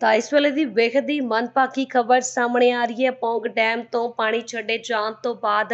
ਤਾਂ ਇਸ ਵੇਲੇ ਦੀ ਵੇਖਦੀ ਮਨਪਾਕੀ ਖਬਰ ਸਾਹਮਣੇ ਆ ਰਹੀ ਹੈ ਪੌਂਗ ਡੈਮ ਤੋਂ ਪਾਣੀ ਛੱਡੇ ਜਾਣ ਤੋਂ ਬਾਅਦ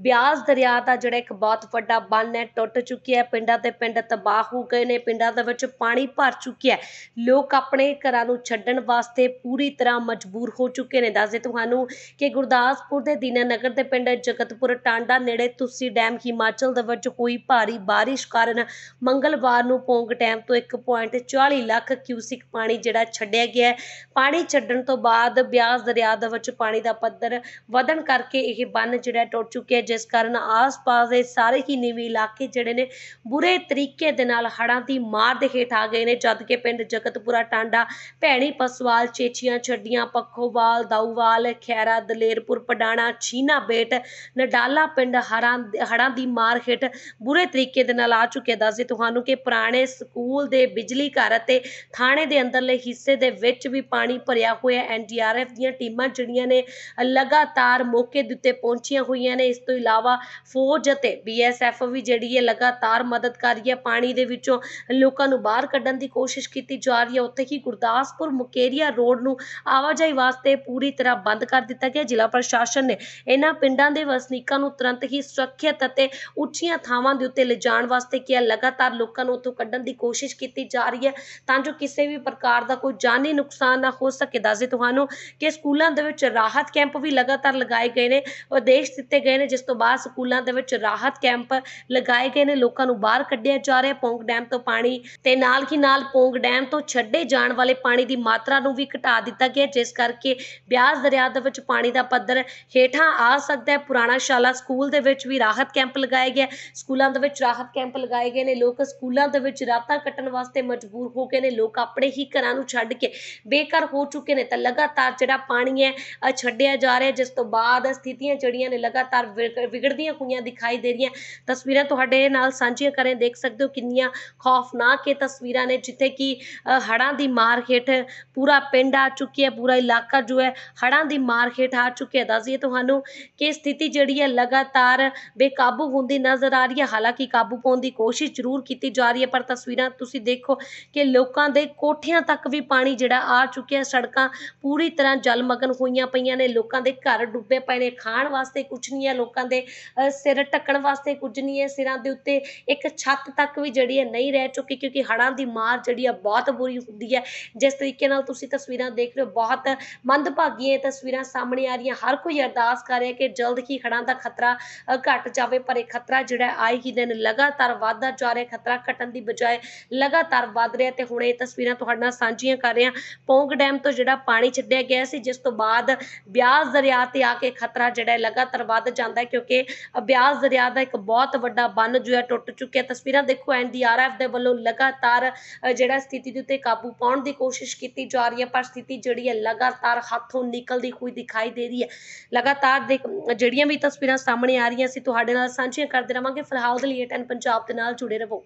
ਬਿਆਸ ਦਰਿਆ ਦਾ ਜਿਹੜਾ ਇੱਕ ਬਹੁਤ ਵੱਡਾ ਬੰਨ ਹੈ ਟੁੱਟ ਚੁੱਕਿਆ ਹੈ ਪਿੰਡਾਂ ਤੇ ਪਿੰਡ ਤਬਾਹ ਹੋ ਗਏ ਨੇ ਪਿੰਡਾਂ ਦੇ ਵਿੱਚ ਪਾਣੀ ਭਰ ਚੁੱਕਿਆ ਹੈ ਲੋਕ ਆਪਣੇ ਘਰਾਂ ਨੂੰ ਛੱਡਣ ਵਾਸਤੇ ਪੂਰੀ ਤਰ੍ਹਾਂ ਮਜਬੂਰ ਹੋ ਚੁੱਕੇ ਨੇ ਦੱਸਦੇ ਤੁਹਾਨੂੰ ਕਿ ਗੁਰਦਾਸਪੁਰ ਦੇ ਨਗਰ ਦੇ ਪਿੰਡ ਜਗਤਪੁਰ ਟਾਂਡਾ ਨੇੜੇ ਤੁਸੀਂ ਡੈਮ ਹਿਮਾਚਲ ਦੇ ਵਿੱਚ ਹੋਈ ਭਾਰੀ ਬਾਰਿਸ਼ ਕਾਰਨ ਮੰਗਲਵਾਰ ਨੂੰ ਪੌਂਗ ਡੈਮ ਤੋਂ 1.40 ਲੱਖ ਕਿਊਸਿਕ ਪਾਣੀ ਜਿਹੜਾ ਛੱਡਿਆ ਗਿਆ ਹੈ ਪਾਣੀ ਛੱਡਣ ਤੋਂ ਬਾਅਦ ਬਿਆਸ ਦਰਿਆ ਦੇ ਵਿੱਚ ਪਾਣੀ ਦਾ ਪੱਧਰ ਵਧਣ ਕਰਕੇ ਇਹ ਬੰਨ ਜਿਹੜਾ ਟੁੱਟ ਚੁੱਕਿਆ ਜਿਸ ਕਾਰਨ ਆਸ-ਪਾਸ ਦੇ ਸਾਰੇ ਹੀ ਨੀਵੇਂ ਇਲਾਕੇ ਜਿਹੜੇ ਨੇ ਬੁਰੇ ਤਰੀਕੇ ਦੇ ਨਾਲ ਹੜਾਂ ਦੀ ਮਾਰ ਦੇ ਹੇਠ ਆ ਗਏ ਨੇ ਜਦ ਕਿ ਪਿੰਡ ਜਗਤਪੁਰਾ ਟਾਂਡਾ ਭੈਣੀ ਪਸਵਾਲ ਚੇਚੀਆਂ ਛੱਡੀਆਂ ਪੱਖੋਵਾਲ ਦਾਊਵਾਲ ਖੈਰਾ ਦਲੇਰਪੁਰ ਪਡਾਣਾ ਛੀਨਾ ਬੇਟ ਨਡਾਲਾ ਪਿੰਡ ਹੜਾਂ ਹੜਾਂ ਦੀ ਮਾਰ ਹੇਠ ਬੁਰੇ ਤਰੀਕੇ ਦੇ ਨਾਲ ਆ ਚੁੱਕਿਆ ਦੱਸਦੇ ਤੁਹਾਨੂੰ ਕਿ ਪੁਰਾਣੇ ਸਕੂਲ ਦੇ ਬਿਜਲੀ ਘਰ ਅਤੇ ਥਾਣੇ ਦੇ ਅੰਦਰਲੇ ਹਿੱਸੇ ਦੇ ਵਿੱਚ ਵਿੱਚ ਵੀ ਪਾਣੀ ਭਰਿਆ ਹੋਇਆ ਐਨਡੀਆਰਐਫ ਦੀਆਂ ਟੀਮਾਂ ਜਿਹੜੀਆਂ ਨੇ ਲਗਾਤਾਰ ਮੌਕੇ ਦੇ ਉੱਤੇ ਪਹੁੰਚੀਆਂ ਹੋਈਆਂ ਨੇ ਇਸ ਤੋਂ ਇਲਾਵਾ ਫੌਜ ਅਤੇ ਬੀਐਸਐਫ ਵੀ ਜਿਹੜੀ ਹੈ ਲਗਾਤਾਰ ਮਦਦ ਕਰ ਰਹੀ ਹੈ ਪਾਣੀ ਦੇ ਵਿੱਚੋਂ ਲੋਕਾਂ ਨੂੰ ਬਾਹਰ ਕੱਢਣ ਦੀ ਕੋਸ਼ਿਸ਼ ਕੀਤੀ ਜਾ ਰਹੀ ਹੈ ਉੱਥੇ ਹੀ ਗੁਰਦਾਸਪੁਰ ਮੁਕੇਰੀਆ ਰੋਡ ਨੂੰ ਆਵਾਜਾਈ ਵਾਸਤੇ ਪੂਰੀ ਤਰ੍ਹਾਂ ਬੰਦ ਕਰ ਦਿੱਤਾ ਗਿਆ ਜ਼ਿਲ੍ਹਾ ਪ੍ਰਸ਼ਾਸਨ ਨੇ ਇਹਨਾਂ ਪਿੰਡਾਂ ਦੇ ਵਸਨੀਕਾਂ ਨੂੰ ਤੁਰੰਤ ਹੀ ਸੁਰੱਖਿਅਤ ਅਤੇ ਉੱਚੀਆਂ ਥਾਵਾਂ ਦੇ ਉੱਤੇ ਲਿਜਾਣ ਵਾਸਤੇ ਕਿਹਾ ਲਗਾਤਾਰ ਲੋਕਾਂ ਨੂੰ ਉੱਥੋਂ ਕੱਢਣ ਦੀ ਕੋਸ਼ਿਸ਼ ਕੀਤੀ ਜਾ ਰਹੀ ਹੈ ਤਾਂ ਜੋ ਕਿਸੇ ਵੀ ਪ੍ਰਕਾਰ ਦਾ ਕੋਈ ਜਾਨੀ ਨੁਕਸਾਨ ਨਾ ਹੋ ਸਕੇ ਦੱਸਦੇ ਤੁਹਾਨੂੰ ਕਿ ਸਕੂਲਾਂ ਦੇ ਵਿੱਚ ਰਾਹਤ ਕੈਂਪ ਵੀ ਲਗਾਤਾਰ ਲਗਾਏ ਗਏ ਨੇ ਉਦੇਸ਼ ਦਿੱਤੇ ਗਏ ਨੇ ਜਿਸ ਤੋਂ ਬਾਅਦ ਸਕੂਲਾਂ ਦੇ ਵਿੱਚ ਰਾਹਤ ਕੈਂਪ ਲਗਾਏ ਗਏ ਨੇ ਲੋਕਾਂ ਨੂੰ ਬਾਹਰ ਕੱਢਿਆ ਜਾ ਰਿਹਾ ਪੌਂਗ ਡੈਮ ਤੋਂ ਪਾਣੀ ਤੇ ਨਾਲ ਹੀ ਨਾਲ ਪੌਂਗ ਡੈਮ ਤੋਂ ਛੱਡੇ ਜਾਣ ਵਾਲੇ ਪਾਣੀ ਦੀ ਮਾਤਰਾ ਨੂੰ ਵੀ ਘਟਾ ਦਿੱਤਾ ਗਿਆ ਜਿਸ ਕਰਕੇ ਬਿਆਸ ਦਰਿਆ ਦੇ ਵਿੱਚ ਪਾਣੀ ਦਾ ਪੱਧਰ ਹੇਠਾਂ ਆ ਸਕਦਾ ਹੈ ਪੁਰਾਣਾ ਸ਼ਾਲਾ ਸਕੂਲ ਦੇ ਵਿੱਚ ਵੀ ਰਾਹਤ ਕੈਂਪ ਲਗਾਏ ਗਏ ਸਕੂਲਾਂ ਦੇ ਵਿੱਚ ਰਾਹਤ ਕੈਂਪ ਲਗਾਏ ਗਏ ਨੇ ਲੋਕ ਸਕੂਲਾਂ ਦੇ ਵਿੱਚ ਰਾਤਾਂ ਕੱਟਣ ਵਾਸਤੇ ਮਜਬੂਰ ਹੋ ਗਏ ਨੇ ਲੋਕ ਆਪਣੇ ਹੀ ਘਰਾਂ ਨੂੰ ਛੱਡ ਕੇ ਬੇਕਾਰ ਹੋ ਚੁੱਕੇ ਨੇ ਤਾਂ ਲਗਾਤਾਰ ਜਿਹੜਾ ਪਾਣੀ ਹੈ ਛੱਡਿਆ ਜਾ ਰਿਹਾ ਜਿਸ ਤੋਂ ਬਾਅਦ ਸਥਿਤੀਆਂ ਜਿਹੜੀਆਂ ਨੇ ਲਗਾਤਾਰ ਵਿਗੜਦੀਆਂ ਹੋਈਆਂ ਦਿਖਾਈ ਦੇ ਰਹੀਆਂ ਤਸਵੀਰਾਂ ਤੁਹਾਡੇ ਨਾਲ ਸਾਂਝੀਆਂ ਕਰੇ ਦੇਖ ਸਕਦੇ ਹੋ ਕਿੰਨੀਆਂ ਖੌਫਨਾਕ ਇਹ ਤਸਵੀਰਾਂ ਨੇ ਜਿੱਥੇ ਕਿ ਹੜਾਂ ਦੀ ਮਾਰ ਖੇਠ ਪੂਰਾ ਪਿੰਡ ਆ ਚੁੱਕੀ ਹੈ ਪੂਰਾ ਇਲਾਕਾ ਜੋ ਹੈ ਹੜਾਂ ਦੀ ਮਾਰ ਖੇਠ ਆ ਚੁੱਕਿਆ ਦੱਸ ਦਈਏ ਤੁਹਾਨੂੰ ਕਿ ਸਥਿਤੀ ਜਿਹੜੀ ਹੈ ਲਗਾਤਾਰ ਬੇਕਾਬੂ ਹੁੰਦੀ ਨਜ਼ਰ ਆ ਰਹੀ ਹੈ ਹਾਲਾਂਕਿ ਕਾਬੂ ਪਾਉਣ ਦੀ ਕੋਸ਼ਿਸ਼ ਜ਼ਰੂਰ ਕੀਤੀ ਜਾ ਰਹੀ ਹੈ ਪਰ ਤਸਵੀਰਾਂ ਤੁਸੀਂ ਦੇਖੋ ਕਿ ਲੋਕਾਂ ਦੇ ਕੋਠਿਆਂ ਤੱਕ ਵੀ ਪਾਣੀ ਜਿਹੜਾ ਆ ਚੁੱਕਿਆ ਸੜਕਾਂ ਪੂਰੀ ਤਰ੍ਹਾਂ ਜਲਮਗਨ ਹੋਈਆਂ ਪਈਆਂ ਨੇ ਲੋਕਾਂ ਦੇ ਘਰ ਡੁੱਬੇ ਪਏ ਨੇ ਖਾਣ ਵਾਸਤੇ ਕੁਝ ਨਹੀਂ ਹੈ ਲੋਕਾਂ ਦੇ ਸਿਰ ਟੱਕਣ ਵਾਸਤੇ ਕੁਝ ਨਹੀਂ ਹੈ ਸਿਰਾਂ ਦੇ ਉੱਤੇ ਇੱਕ ਛੱਤ ਤੱਕ ਵੀ ਜਿਹੜੀ ਹੈ ਨਹੀਂ ਰਹਿ ਚੁੱਕੀ ਕਿਉਂਕਿ ਹੜ੍ਹਾਂ ਦੀ ਮਾਰ ਜਿਹੜੀ ਆ ਬਹੁਤ ਬੁਰੀ ਹੁੰਦੀ ਹੈ ਜਿਸ ਤਰੀਕੇ ਨਾਲ ਤੁਸੀਂ ਤਸਵੀਰਾਂ ਦੇਖ ਰਹੇ ਹੋ ਬਹੁਤ ਮੰਦਭਾਗੀਆਂ ਤਸਵੀਰਾਂ ਸਾਹਮਣੇ ਆ ਰਹੀਆਂ ਹਰ ਕੋਈ ਅਰਦਾਸ ਕਰ ਰਿਹਾ ਕਿ ਜਲਦ ਹੀ ਹੜ੍ਹਾਂ ਦਾ ਖਤਰਾ ਘਟ ਜਾਵੇ ਪਰ ਇਹ ਖਤਰਾ ਜਿਹੜਾ ਆਏ ਹੀ ਦਿਨ ਲਗਾਤਾਰ ਵਾਧਾ ਜਾ ਰਿਹਾ ਖਤਰਾ ਘਟਣ ਦੀ ਬਜਾਏ ਲਗਾਤਾਰ ਵਧ ਰਿਹਾ ਤੇ ਹੁਣ ਇਹ ਤਸਵੀਰਾਂ ਤੁਹਾਡੇ ਨਾਲ ਸਾਂਝੀਆਂ ਕਰ ਰਹੇ ਹਾਂ ਪੌਂਗ ਡੈਮ ਤੋਂ ਜਿਹੜਾ ਪਾਣੀ ਛੱਡਿਆ ਗਿਆ ਸੀ ਜਿਸ ਤੋਂ ਬਾਅਦ ਬਿਆਸ ਦਰਿਆ ਤੇ ਆ ਕੇ ਖਤਰਾ ਜਿਹੜਾ ਲਗਾਤਾਰ ਵੱਧ ਜਾਂਦਾ ਕਿਉਂਕਿ ਬਿਆਸ ਦਰਿਆ ਦਾ ਇੱਕ ਬਹੁਤ ਵੱਡਾ ਬੰਨ ਜੋ ਹੈ ਟੁੱਟ ਚੁੱਕਿਆ ਤਸਵੀਰਾਂ ਦੇਖੋ ਐਨਡੀਆਰਐਫ ਦੇ ਵੱਲੋਂ ਲਗਾਤਾਰ ਜਿਹੜਾ ਸਥਿਤੀ ਦੇ ਉੱਤੇ ਕਾਬੂ ਪਾਉਣ ਦੀ ਕੋਸ਼ਿਸ਼ ਕੀਤੀ ਜਾ ਰਹੀ ਹੈ ਪਰ ਸਥਿਤੀ ਜਿਹੜੀ ਹੈ ਲਗਾਤਾਰ ਹੱਥੋਂ ਨਿਕਲਦੀ ਹੋਈ ਦਿਖਾਈ ਦੇ ਰਹੀ ਹੈ ਲਗਾਤਾਰ ਜਿਹੜੀਆਂ ਵੀ ਤਸਵੀਰਾਂ ਸਾਹਮਣੇ ਆ ਰਹੀਆਂ ਸੀ ਤੁਹਾਡੇ ਨਾਲ ਸਾਂਝੀਆਂ ਕਰਦੇ ਰਵਾਂਗੇ ਫਿਲਹਾਲ ਦੇ ਲਈ ਏਟਨ ਪੰਜਾਬ ਦੇ ਨਾਲ ਜੁੜੇ ਰਹੋ